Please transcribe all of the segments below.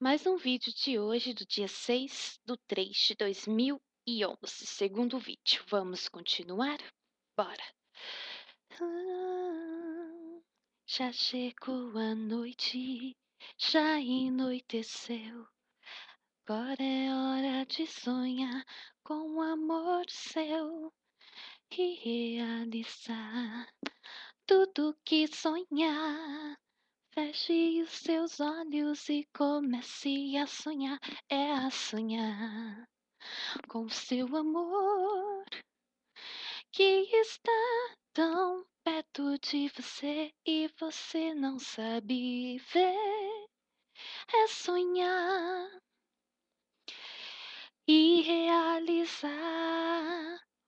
Mais um vídeo de hoje, do dia 6 de 3 de 2011. Segundo vídeo. Vamos continuar? Bora! Ah, já chegou a noite, já anoiteceu. Agora é hora de sonhar com o amor seu e realizar tudo que sonhar. Feche os seus olhos e comece a sonhar, é a sonhar com seu amor que está tão perto de você e você não sabe ver. É sonhar e realizar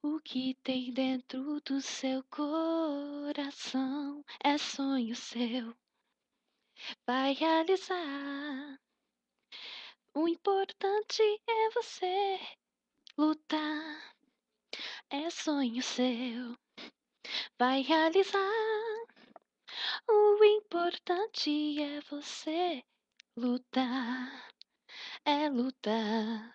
o que tem dentro do seu coração. É sonho seu vai realizar. O importante é você lutar. É sonho seu, vai realizar. O importante é você lutar. É lutar.